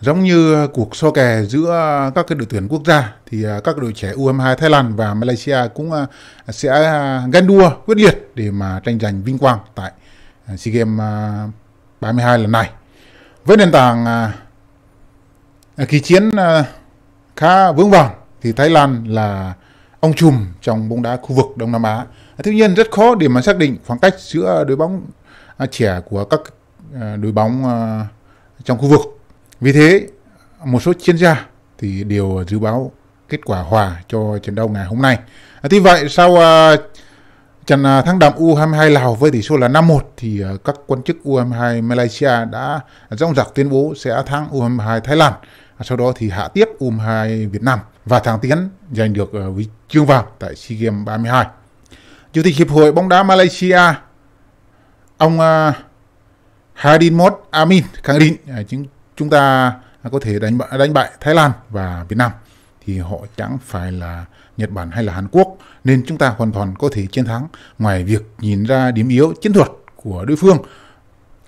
Giống như cuộc so kè giữa các cái đội tuyển quốc gia thì à, các đội trẻ U22 Thái Lan và Malaysia cũng à, sẽ à, ganh đua quyết liệt để mà tranh giành vinh quang tại SEA Games 32 lần này. Với nền tảng kỳ chiến khá vững vàng thì Thái Lan là ông trùm trong bóng đá khu vực Đông Nam Á. Tuy nhiên rất khó để mà xác định khoảng cách giữa đội bóng trẻ của các đội bóng trong khu vực vì thế, một số chuyên gia thì đều dự báo kết quả hòa cho trận đấu ngày hôm nay. À, tuy vậy, sau uh, trận à, thắng đậm U22 Lào với tỷ số là 5-1 thì uh, các quan chức U22 Malaysia đã rong rạc tuyên bố sẽ thắng U22 Thái Lan. À, sau đó thì hạ tiếp U22 Việt Nam và thắng Tiến giành được uh, huy chương vàng tại SEA Games 32. Chủ tịch Hiệp hội bóng đá Malaysia ông uh, Hadimot Amin khẳng định uh, chính chúng ta có thể đánh bại, đánh bại Thái Lan và Việt Nam thì họ chẳng phải là Nhật Bản hay là Hàn Quốc nên chúng ta hoàn toàn có thể chiến thắng ngoài việc nhìn ra điểm yếu chiến thuật của đối phương.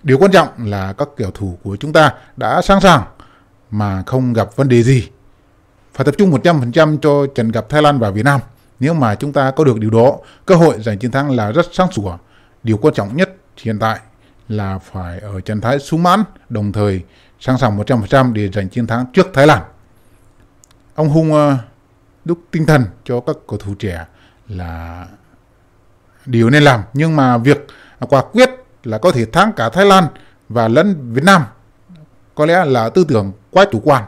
Điều quan trọng là các kẻ thù của chúng ta đã sẵn sàng mà không gặp vấn đề gì. Phải tập trung 100% cho trận gặp Thái Lan và Việt Nam. Nếu mà chúng ta có được điều đó, cơ hội giành chiến thắng là rất sáng sủa. Điều quan trọng nhất hiện tại là phải ở trạng thái sung mãn, đồng thời sẵn sàng 100% để giành chiến thắng trước Thái Lan. Ông Hung ờ, đúc tinh thần cho các cầu thủ trẻ là điều nên làm nhưng mà việc quả quyết là có thể thắng cả Thái Lan và lẫn Việt Nam có lẽ là tư tưởng quá chủ quan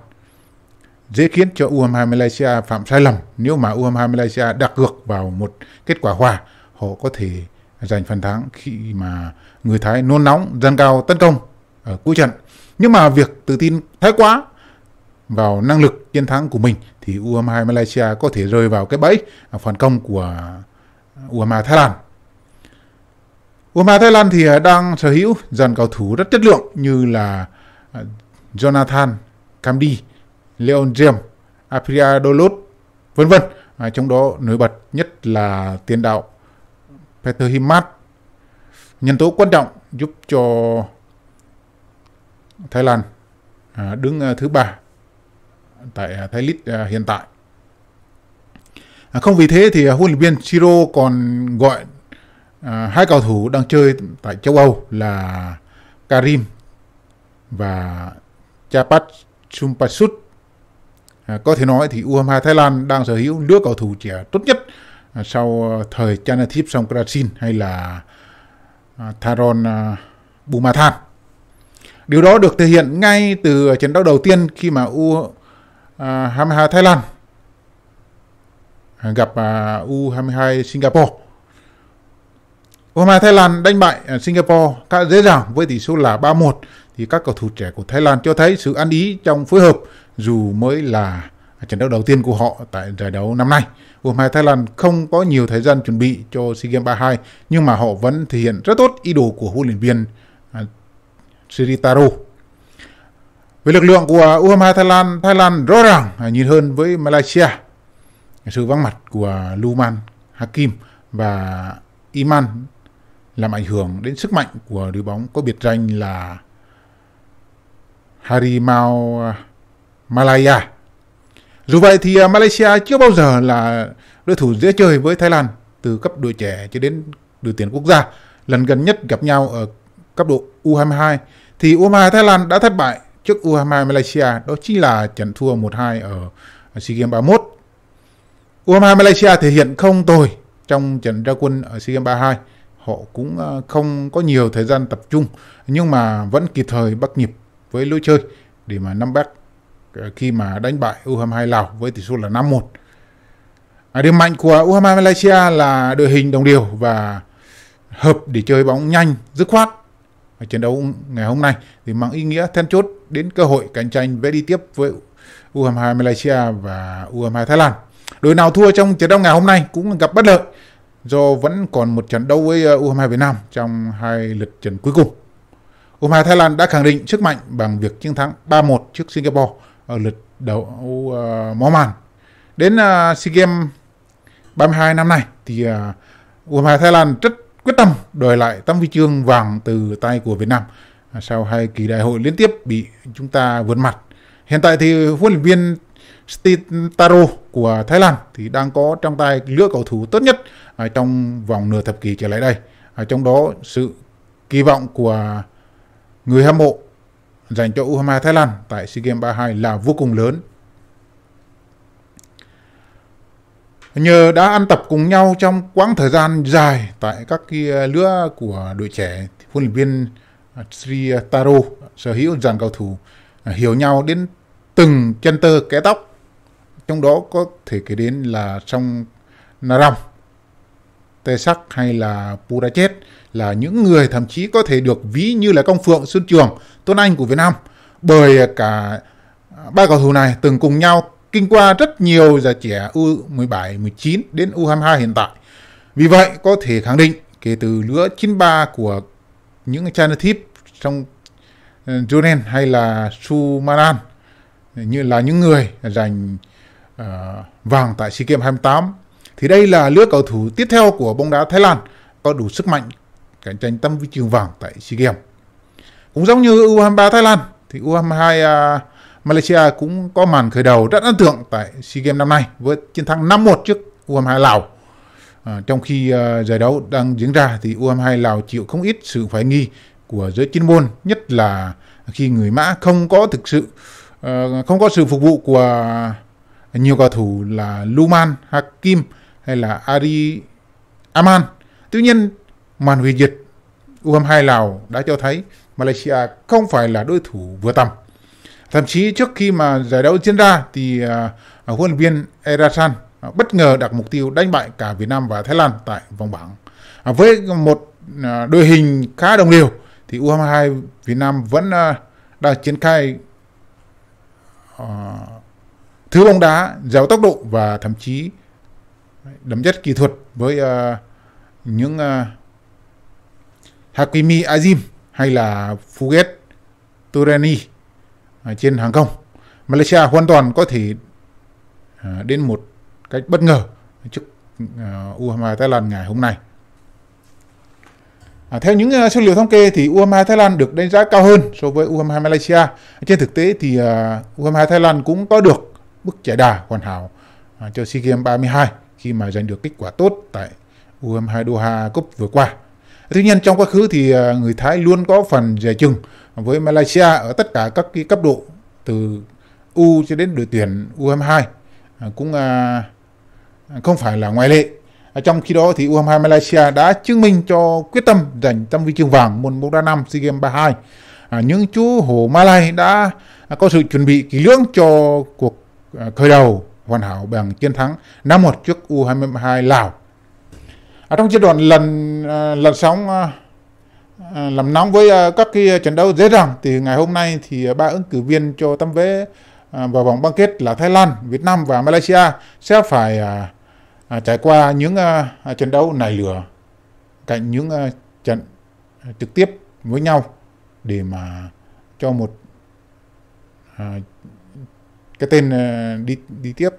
dễ khiến cho U22 Malaysia phạm sai lầm nếu mà U22 Malaysia đặt cược vào một kết quả hòa họ có thể giành phần thắng khi mà người Thái nôn nóng dâng cao tấn công ở cuối trận nhưng mà việc tự tin thái quá vào năng lực chiến thắng của mình thì U22 Malaysia có thể rơi vào cái bẫy à, phản công của à, u 22 Thái Lan. u 22 Thái Lan thì à, đang sở hữu dàn cầu thủ rất chất lượng như là Jonathan Camdi, Leon James, Apria Dolut, vân vân. À, trong đó nổi bật nhất là tiền đạo Peter Himat. Nhân tố quan trọng giúp cho Thái Lan à, đứng à, thứ ba tại à, Thái Lít hiện tại. không vì thế thì huấn luyện viên Chiro còn gọi hai cầu thủ đang chơi tại châu Âu là Karim và Chapat Chumpasut. có thể nói thì U22 Thái Lan đang sở hữu đứa cầu thủ trẻ tốt nhất sau thời Chanathip Songkrasin hay là à, Tharon Bumathan. Điều đó được thể hiện ngay từ trận đấu đầu tiên khi mà U22 à, Thái Lan à, gặp à, U22 Singapore. U22 Thái Lan đánh bại Singapore khá dễ dàng với tỷ số là 3-1 thì các cầu thủ trẻ của Thái Lan cho thấy sự ăn ý trong phối hợp dù mới là trận đấu đầu tiên của họ tại giải đấu năm nay. U22 Thái Lan không có nhiều thời gian chuẩn bị cho SEA Games 32 nhưng mà họ vẫn thể hiện rất tốt ý đồ của huấn luyện viên Siritaro. Về lực lượng của U22 Thái Lan, Thái Lan rõ ràng nhìn hơn với Malaysia. Sự vắng mặt của Luman Hakim và Iman làm ảnh hưởng đến sức mạnh của đội bóng có biệt danh là Harimau Malaya. Dù vậy thì Malaysia chưa bao giờ là đối thủ dễ chơi với Thái Lan từ cấp đội trẻ cho đến đội tuyển quốc gia. Lần gần nhất gặp nhau ở cấp độ U22 thì U22 Thái Lan đã thất bại trước U22 Malaysia, đó chính là trận thua 1-2 ở SEA Games 31. U22 Malaysia thể hiện không tồi trong trận ra quân ở SEA Games 32. Họ cũng ờ, không có nhiều thời gian tập trung nhưng mà vẫn kịp thời bắt nhịp với lối chơi để mà nắm bắt ờ, khi mà đánh bại U22 Lào với tỷ số là 5-1. À, điểm mạnh của U22 Malaysia là đội hình đồng điều và hợp để chơi bóng nhanh, dứt khoát Trận đấu ngày hôm nay thì mang ý nghĩa then chốt đến cơ hội cạnh tranh vé đi tiếp với U22 Malaysia và U22 Thái Lan. Đội nào thua trong trận đấu ngày hôm nay cũng gặp bất lợi do vẫn còn một trận đấu với ờ, U22 Việt Nam trong hai lượt trận cuối cùng. U22 Thái Lan đã khẳng định sức mạnh bằng việc chiến thắng 3-1 trước Singapore ở lượt đấu uh, ờ, mó màn. Đến uh, SEA Games 32 năm nay thì uh, U22 Thái Lan rất quyết tâm đòi lại tấm huy chương vàng từ tay của Việt Nam à, sau hai kỳ đại hội liên tiếp bị chúng ta vượt mặt. Hiện tại thì huấn luyện viên Stitaro của Thái Lan thì đang có trong tay lứa cầu thủ tốt nhất à, trong vòng nửa thập kỷ trở lại đây. À, trong đó sự kỳ vọng của người hâm mộ dành cho U23 Thái Lan tại SEA Games 32 là vô cùng lớn Nhờ đã ăn tập cùng nhau trong quãng thời gian dài tại các kia ờ, lứa của đội trẻ, huấn luyện viên ờ, Sri Taro sở hữu dàn cầu thủ ờ, hiểu nhau đến từng chân tơ kẽ tóc. Trong đó có thể kể đến là trong Naram, Tê Sắc hay là Purachet là những người thậm chí có thể được ví như là công phượng Xuân Trường, tôn Anh của Việt Nam bởi cả ba cầu thủ này từng cùng nhau kinh qua rất nhiều giải trẻ U17, 19 đến U22 hiện tại. Vì vậy, có thể khẳng định kể từ lứa 93 của những China Thiếp trong ờ, Jonen hay là Su Manan như là những người giành uh, vàng tại SEA Games 28 thì đây là lứa cầu thủ tiếp theo của bóng đá Thái Lan có đủ sức mạnh cạnh tranh tâm huy chương vàng tại SEA Games. Cũng giống như U23 Thái Lan thì U22 uh, Malaysia cũng có màn khởi đầu rất ấn tượng tại SEA Games năm nay với chiến thắng 5-1 trước U22 Lào. À, trong khi à, giải đấu đang diễn ra thì U22 Lào chịu không ít sự hoài nghi của giới chuyên môn, nhất là khi người Mã không có thực sự à, không có sự phục vụ của nhiều cầu thủ là Luman Hakim hay là Ari Aman. Tuy nhiên, màn hủy diệt U22 Lào đã cho thấy Malaysia không phải là đối thủ vừa tầm. Thậm chí trước khi mà giải đấu diễn ra thì à, à, huấn luyện viên Erasan à, bất ngờ đặt mục tiêu đánh bại cả Việt Nam và Thái Lan tại vòng bảng. với một uh, đội hình khá đồng đều thì U22 Việt Nam vẫn đang triển khai thứ bóng đá giàu tốc độ và thậm chí đậm chất kỹ thuật với những Hakimi Azim hay là Fuget Turani trên hàng không. Malaysia hoàn toàn có thể à, đến một cách bất ngờ trước à, u 23 Thái Lan ngày hôm nay. À, theo những à, số liệu thống kê thì u 23 Thái Lan được đánh giá cao hơn so với u 23 Malaysia. Trên thực tế thì u 23 Thái Lan cũng có được bức giải đà hoàn hảo cho SEA Games 32 khi mà giành được kết quả tốt tại u 23 Doha Cup vừa qua. Tuy nhiên trong quá khứ thì người Thái luôn có phần dè chừng với Malaysia ở tất cả các cái cấp độ từ U cho đến đội tuyển U22 à, cũng à, không phải là ngoại lệ. À, trong khi đó thì U22 Malaysia đã chứng minh cho quyết tâm giành tấm huy chương vàng môn bóng đá nam SEA Games 32. những chú hổ Malay đã có sự chuẩn bị kỹ lưỡng cho cuộc khởi đầu hoàn hảo bằng chiến thắng 5-1 trước U22 Lào. Ở trong giai đoạn lần lần sóng Ờ, làm nóng với ờ, các cái ờ, trận đấu dễ dàng thì ngày hôm nay thì ba ứng cử viên cho tấm vé vào vòng bán kết là Thái Lan, Việt Nam và Malaysia sẽ phải trải qua những trận đấu nảy lửa cạnh những trận trực tiếp với nhau để mà cho một cái tên đi đi tiếp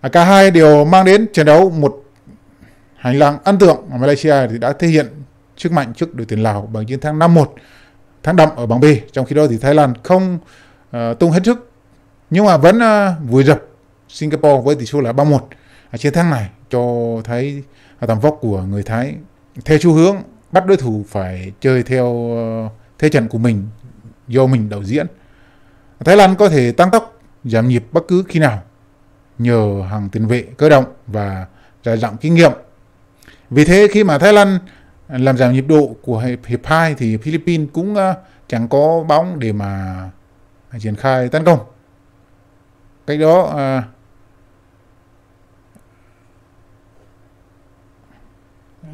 à, cả hai đều mang đến trận đấu một Hành lang ấn tượng ở Malaysia thì đã thể hiện sức mạnh trước đội tuyển Lào bằng chiến thắng 5-1 tháng đậm ở bảng B. Trong khi đó thì Thái Lan không uh, tung hết sức nhưng mà vẫn uh, vùi dập Singapore với tỷ số là 3-1. À, chiến thắng này cho thấy tầm vóc của người Thái theo xu hướng bắt đối thủ phải chơi theo uh, thế trận của mình do mình đầu diễn. Thái Lan có thể tăng tốc giảm nhịp bất cứ khi nào nhờ hàng tiền vệ cơ động và dày dặn kinh nghiệm vì thế khi mà Thái Lan làm giảm nhịp độ của hiệp, hiệp 2 thì Philippines cũng ờ, chẳng có bóng để mà triển khai tấn công. Cách đó ờ,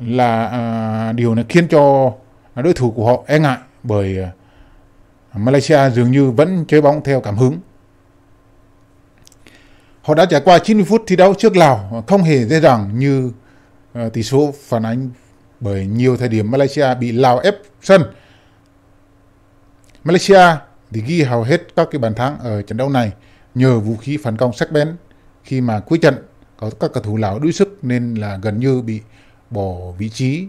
là ờ, điều này khiến cho đối thủ của họ e ngại bởi Malaysia dường như vẫn chơi bóng theo cảm hứng. Họ đã trải qua 90 phút thi đấu trước Lào không hề dễ dàng như Ờ, tỷ số phản ánh bởi nhiều thời điểm Malaysia bị Lào ép sân. Malaysia thì ghi hầu hết các cái bàn thắng ở trận đấu này nhờ vũ khí phản công sắc bén khi mà cuối trận có các cầu thủ Lào đuối sức nên là gần như bị bỏ vị trí.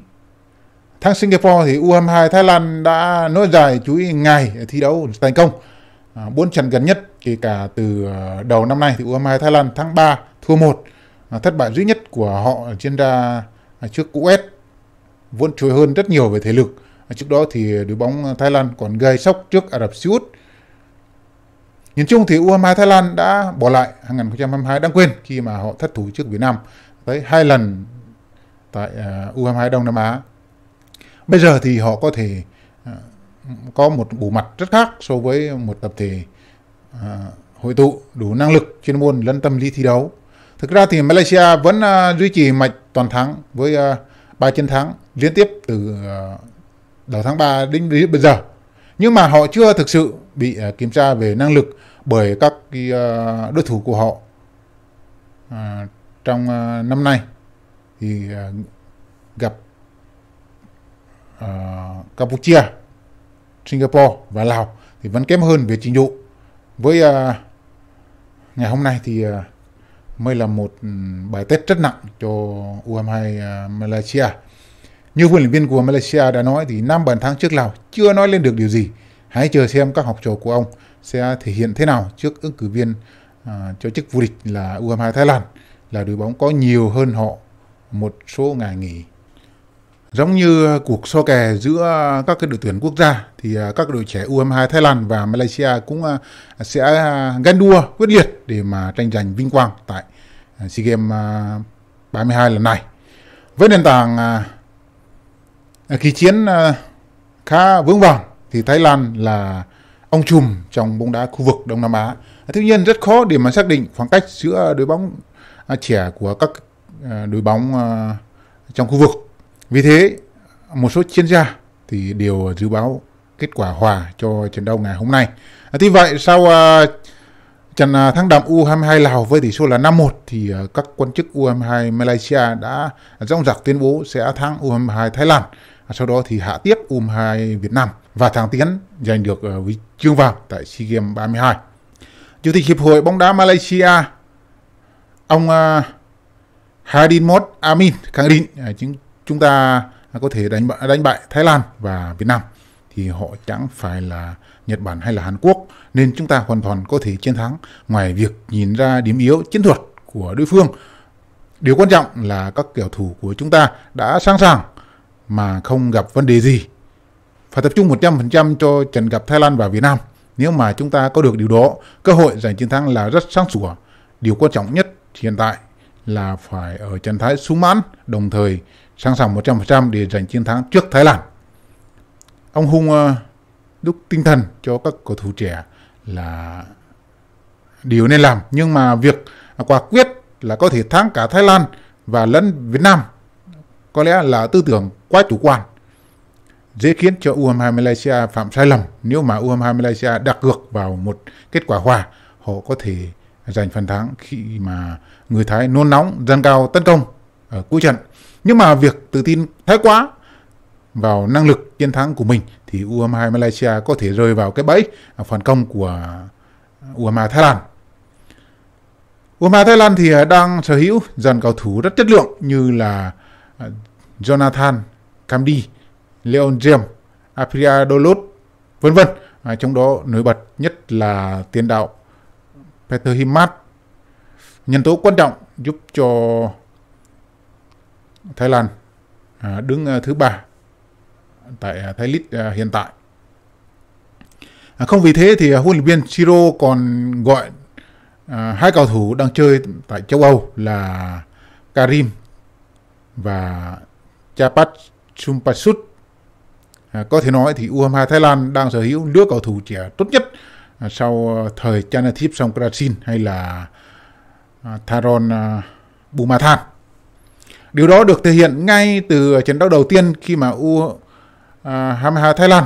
Thắng Singapore thì U22 Thái Lan đã nối dài chuỗi ngày thi đấu thành công. À, bốn trận gần nhất kể cả từ ờ, đầu năm nay thì U22 Thái Lan thắng 3 thua 1 thất bại duy nhất của họ trên ra à, trước US vốn trôi hơn rất nhiều về thể lực. À, trước đó thì đội bóng Thái Lan còn gây sốc trước Ả Rập Xê Út. Nhìn chung thì U22 Thái Lan đã bỏ lại 2022 đáng quên khi mà họ thất thủ trước Việt Nam tới hai lần tại à, U22 Đông Nam Á. Bây giờ thì họ có thể có một bộ mặt rất khác so với một tập thể hội tụ đủ năng lực chuyên môn lẫn tâm lý thi đấu Thực ra thì Malaysia vẫn uh, duy trì mạch toàn thắng với uh, à, 3 chiến thắng liên tiếp từ uh, đầu tháng 3 đến, đến bây giờ. Nhưng mà họ chưa thực sự bị uh, kiểm tra về năng lực bởi các cái, uh, đối thủ của họ uh, trong uh, năm nay thì uh, gặp uh, Campuchia, Singapore và Lào thì vẫn kém hơn về trình độ. Với uh, ngày hôm nay thì uh, mới là một ừ, bài test rất nặng cho U22 à, Malaysia. Như huấn luyện viên của Malaysia đã nói thì năm bàn thắng trước Lào chưa nói lên được điều gì. Hãy chờ xem các học trò của ông sẽ thể hiện thế nào trước ứng cử viên à, cho chức vô địch là U22 Thái Lan là đội bóng có nhiều hơn họ một số ngày nghỉ Giống như cuộc so kè giữa các cái đội tuyển quốc gia thì à, các đội trẻ U22 Thái Lan và Malaysia cũng à, sẽ à, ganh đua quyết liệt để mà tranh giành vinh quang tại SEA Games 32 lần này. Với nền tảng kỳ chiến khá vững vàng thì Thái Lan là ông trùm trong bóng đá khu vực Đông Nam Á. Tuy nhiên rất khó để mà xác định khoảng cách giữa đội bóng trẻ của các đội bóng trong khu vực vì thế, một số chuyên gia thì đều dự báo kết quả hòa cho trận đấu ngày hôm nay. À, tuy vậy, sau uh, trận uh, thắng đậm U22 Lào với tỷ số là 5-1 thì uh, các quan chức U22 Malaysia đã rong dạc tuyên bố sẽ thắng U22 Thái Lan. À, sau đó thì hạ tiếp U22 Việt Nam và thắng Tiến giành được uh, huy chương vàng tại SEA Games 32. Chủ tịch Hiệp hội bóng đá Malaysia ông uh, Hadimot Amin khẳng định uh, chính chúng ta có thể đánh bại, đánh bại Thái Lan và Việt Nam thì họ chẳng phải là Nhật Bản hay là Hàn Quốc nên chúng ta hoàn toàn có thể chiến thắng ngoài việc nhìn ra điểm yếu chiến thuật của đối phương. Điều quan trọng là các kẻ thù của chúng ta đã sẵn sàng mà không gặp vấn đề gì. Phải tập trung 100% cho trận gặp Thái Lan và Việt Nam. Nếu mà chúng ta có được điều đó, cơ hội giành chiến thắng là rất sáng sủa. Điều quan trọng nhất hiện tại là phải ở trạng thái sung mãn, đồng thời sẵn sàng 100% để giành chiến thắng trước Thái Lan. Ông Hung ờ, đúc tinh thần cho các cầu thủ trẻ là điều nên làm nhưng mà việc quả quyết là có thể thắng cả Thái Lan và lẫn Việt Nam có lẽ là tư tưởng quá chủ quan dễ khiến cho U22 Malaysia phạm sai lầm nếu mà U22 Malaysia đặt cược vào một kết quả hòa họ có thể giành phần thắng khi mà người Thái nôn nóng dâng cao tấn công ở cuối trận. Nhưng mà việc tự tin thái quá vào năng lực chiến thắng của mình thì U22 Malaysia có thể rơi vào cái bẫy à, phản công của à, U22 Thái Lan. U23 Thái Lan thì à, đang sở hữu dàn cầu thủ rất chất lượng như là Jonathan Camdi, Leon James, Apria Dolot, vân vân. À, trong đó nổi bật nhất là tiền đạo Peter Himat. Nhân tố quan trọng giúp cho Thái Lan à, đứng à, thứ ba tại à, Thái Lít hiện tại. Không vì thế thì huấn luyện viên Chiro còn gọi hai cầu thủ đang chơi tại châu Âu là Karim và Chapat Chumpasut. Có thể nói thì U22 Thái Lan đang sở hữu lứa cầu thủ trẻ tốt nhất sau thời Chanathip Songkrasin hay là Tharon Bumathan. Điều đó được thể hiện ngay từ trận đấu đầu tiên khi mà U22 à, Thái Lan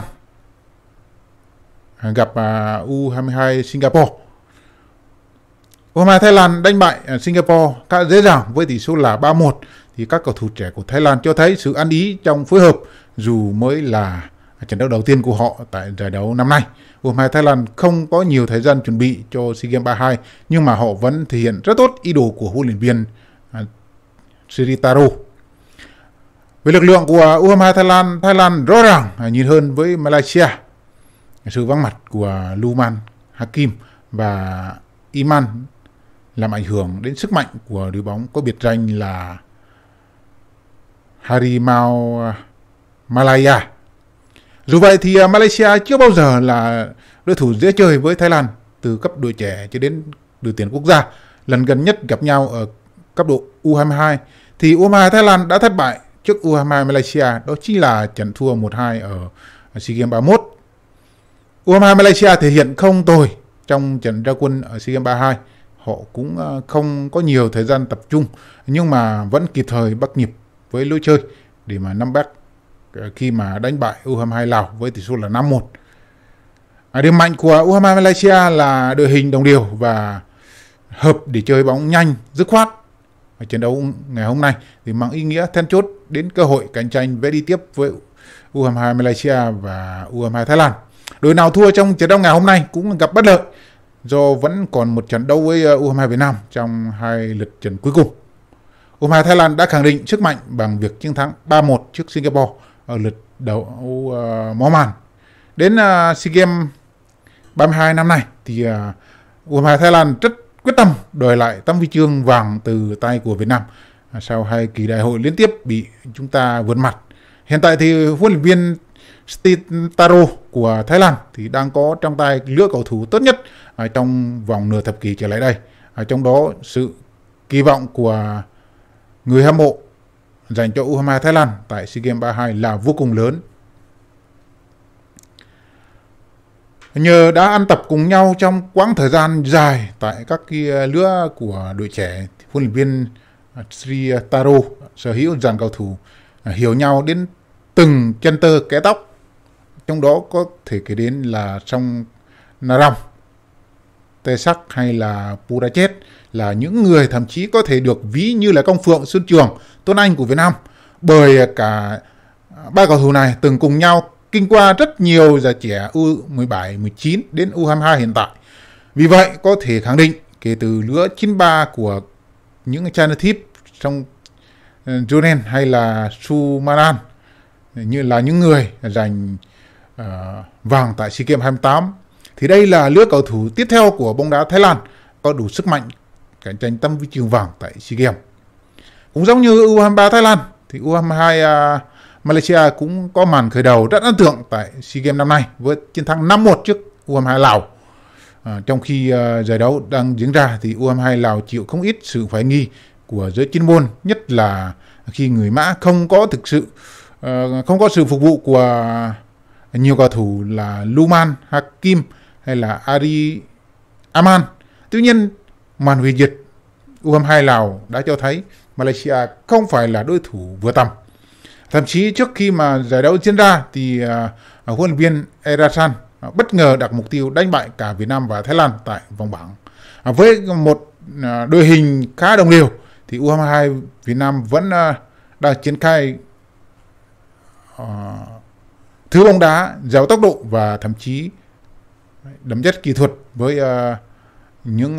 gặp à, U22 Singapore. U22 Thái Lan đánh bại à, Singapore khá dễ dàng với tỷ số là 3-1 thì các cầu thủ trẻ của Thái Lan cho thấy sự ăn ý trong phối hợp dù mới là trận đấu đầu tiên của họ tại giải đấu năm nay. U22 Thái Lan không có nhiều thời gian chuẩn bị cho SEA Games 32 nhưng mà họ vẫn thể hiện rất tốt ý đồ của huấn luyện viên Siritaro. Về lực lượng của U22 Thái Lan, Thái Lan rõ ràng nhìn hơn với Malaysia. Sự vắng mặt của Luman Hakim và Iman làm ảnh hưởng đến sức mạnh của đội bóng có biệt danh là Harimau Malaya. Dù vậy thì Malaysia chưa bao giờ là đối thủ dễ chơi với Thái Lan từ cấp đội trẻ cho đến đội tuyển quốc gia. Lần gần nhất gặp nhau ở cấp độ U22 thì U22 Thái Lan đã thất bại trước U22 Malaysia, đó chính là trận thua 1-2 ở SEA Games 31. U22 Malaysia thể hiện không tồi trong trận ra quân ở SEA Games 32. Họ cũng ờ, không có nhiều thời gian tập trung nhưng mà vẫn kịp thời bắt nhịp với lối chơi để mà nắm bắt ờ, khi mà đánh bại U22 Lào với tỷ số là 5-1. À, điểm mạnh của U22 Malaysia là đội hình đồng điều và hợp để chơi bóng nhanh, dứt khoát trận đấu ngày hôm nay thì mang ý nghĩa then chốt đến cơ hội cạnh tranh vé đi tiếp với U22 Malaysia và U22 Thái Lan. Đội nào thua trong trận đấu ngày hôm nay cũng gặp bất lợi do vẫn còn một trận đấu với U22 uh, Việt Nam trong hai lượt trận cuối cùng. U22 Thái Lan đã khẳng định sức mạnh bằng việc chiến thắng 3-1 trước Singapore ở lượt đấu uh, mó màn. Đến uh, SEA Games 32 năm nay thì uh, U22 Thái Lan rất quyết tâm đòi lại tấm huy chương vàng từ tay của Việt Nam à, sau hai kỳ đại hội liên tiếp bị chúng ta vượt mặt. Hiện tại thì huấn luyện viên Steve của Thái Lan thì đang có trong tay lứa cầu thủ tốt nhất à, trong vòng nửa thập kỷ trở lại đây. À, trong đó sự kỳ vọng của người hâm mộ dành cho U23 Thái Lan tại SEA Games 32 là vô cùng lớn Nhờ đã ăn tập cùng nhau trong quãng thời gian dài tại các kia ờ, lứa của đội trẻ, huấn luyện viên ờ, Sri Taro sở hữu dàn cầu thủ ờ, hiểu nhau đến từng chân tơ kẽ tóc. Trong đó có thể kể đến là trong Naram, Tesak hay là Purachet là những người thậm chí có thể được ví như là Công Phượng, Xuân Trường, Tôn Anh của Việt Nam bởi cả ba cầu thủ này từng cùng nhau kinh qua rất nhiều giải trẻ U17, 19 đến U22 hiện tại. Vì vậy, có thể khẳng định kể từ lứa 93 của những channel tip trong ờ, Jonen hay là Sumaran như là những người giành uh, vàng tại SEA Games 28 thì đây là lứa cầu thủ tiếp theo của bóng đá Thái Lan có đủ sức mạnh cạnh tranh tâm huy chương vàng tại SEA Games. Cũng giống như U23 Thái Lan thì U22 uh, Malaysia cũng có màn khởi đầu rất ấn tượng tại SEA Games năm nay với chiến thắng 5-1 trước U22 Lào. À, trong khi uh, giải đấu đang diễn ra thì U22 Lào chịu không ít sự hoài nghi của giới chuyên môn, nhất là khi người Mã không có thực sự uh, không có sự phục vụ của nhiều cầu thủ là Luman Hakim hay là Ari Aman. Tuy nhiên, màn hủy diệt U22 Lào đã cho thấy Malaysia không phải là đối thủ vừa tầm. Thậm chí trước khi mà giải đấu diễn ra thì à, à, huấn luyện viên Erasan à, bất ngờ đặt mục tiêu đánh bại cả Việt Nam và Thái Lan tại vòng bảng. Với một đội hình khá đồng đều thì U22 Việt Nam vẫn đang triển khai thứ bóng đá giàu tốc độ và thậm chí đấm chất kỹ thuật với những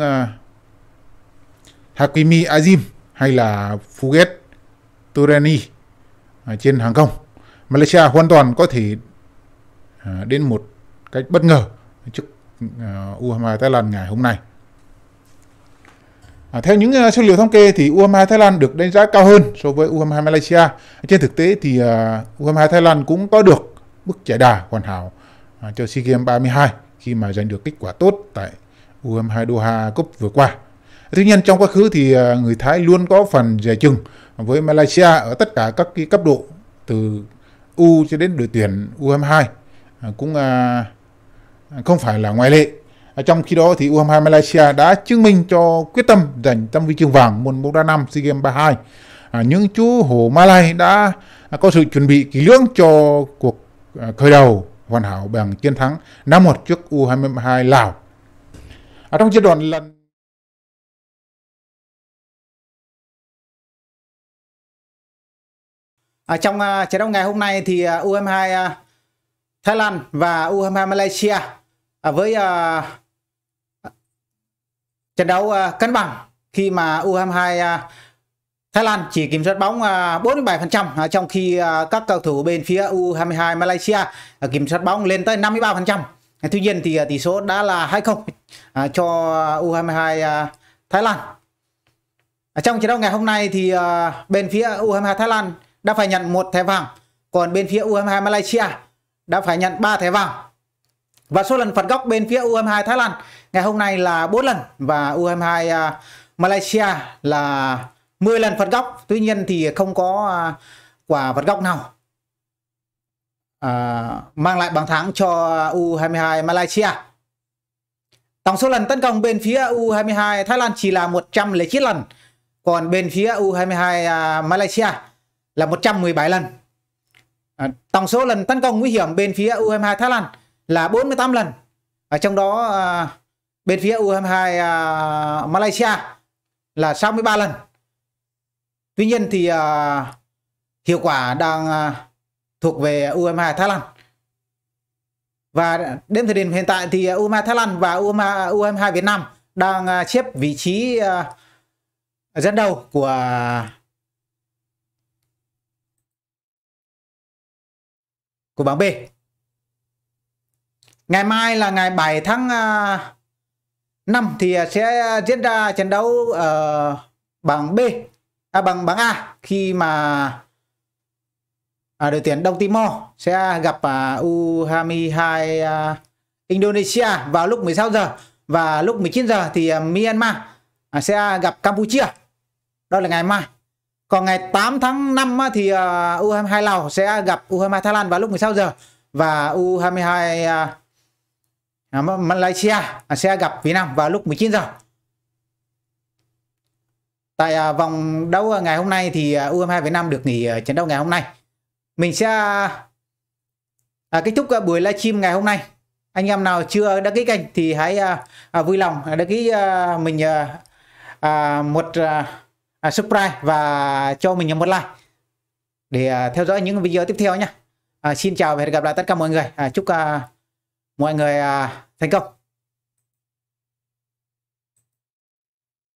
Hakimi Azim hay là Fuget Turani trên hàng không. Malaysia hoàn toàn có thể à, đến một cách bất ngờ trước à, u 23 Thái Lan ngày hôm nay. À, theo những à, số liệu thống kê thì u 23 Thái Lan được đánh giá cao hơn so với u 23 Malaysia. Trên thực tế thì u 23 Thái Lan cũng có được bước chạy đà hoàn hảo cho SEA Games 32 khi mà giành được kết quả tốt tại u 23 Doha Cup vừa qua. Tuy nhiên trong quá khứ thì người Thái luôn có phần dè chừng với Malaysia ở tất cả các cái cấp độ từ U cho đến đội tuyển U22 à, cũng à, à, không phải là ngoại lệ. trong khi đó thì U22 Malaysia đã chứng minh cho quyết tâm giành tấm huy chương vàng môn bóng đá nam SEA Games 32. những chú hổ Malay đã có sự chuẩn bị kỹ lưỡng cho cuộc khởi đầu hoàn hảo bằng chiến thắng 5-1 trước U22 Lào. Ở trong giai đoạn lần À, trong uh, à, trận đấu ngày hôm nay thì uh, U22 uh, Thái Lan và U22 Malaysia uh, với uh, trận đấu uh, cân bằng khi mà U22 uh, Thái Lan chỉ kiểm soát bóng 47% trong khi các cầu thủ bên phía U22 Malaysia kiểm soát bóng lên tới 53%. Tuy nhiên thì tỷ số đã là 2-0 cho U22 Thái Lan. Trong trận đấu ngày hôm nay thì bên phía U22 Thái Lan đã phải nhận một thẻ vàng còn bên phía U22 Malaysia đã phải nhận 3 thẻ vàng và số lần phạt góc bên phía U22 Thái Lan ngày hôm nay là 4 lần và U22 à, Malaysia là 10 lần phạt góc tuy nhiên thì không có à, quả phạt góc nào à, mang lại bàn thắng cho U22 Malaysia tổng số lần tấn công bên phía U22 Thái Lan chỉ là 109 lần còn bên phía U22 à, Malaysia là 117 lần. À, tổng số lần tấn công nguy hiểm bên phía U22 Thái Lan là 48 lần. Ở trong đó à, bên phía U22 à, Malaysia là 63 lần. Tuy nhiên thì à, hiệu quả đang à, thuộc về U22 Thái Lan. Và đến thời điểm hiện tại thì U22 Thái Lan và U22, à, U22 Việt Nam đang à, xếp vị trí à, dẫn đầu của của bảng B. Ngày mai là ngày 7 tháng 5 à, thì à, sẽ diễn ra trận đấu ở bảng B à, bằng bảng A khi mà à, đội tuyển Đông Timor sẽ gặp à, U22 à, Indonesia vào lúc 16 giờ và lúc 19 giờ thì à, Myanmar à, sẽ gặp Campuchia. Đó là ngày mai. Còn ngày 8 tháng 5 thì à, U22 Lào sẽ gặp U22 Thái Lan vào lúc 16 giờ và U22 à, à, Malaysia sẽ gặp Việt Nam vào lúc 19 giờ. Tại vòng đấu ngày hôm nay thì U22 Việt Nam được nghỉ trận đấu ngày hôm nay. Mình sẽ kết thúc buổi livestream ngày hôm nay. Anh em nào chưa đăng ký kênh thì hãy vui lòng đăng ký mình một à, subscribe và cho mình một like để à, theo dõi những video tiếp theo nhé à, xin chào và hẹn gặp lại tất cả mọi người à, chúc à, mọi người à, thành công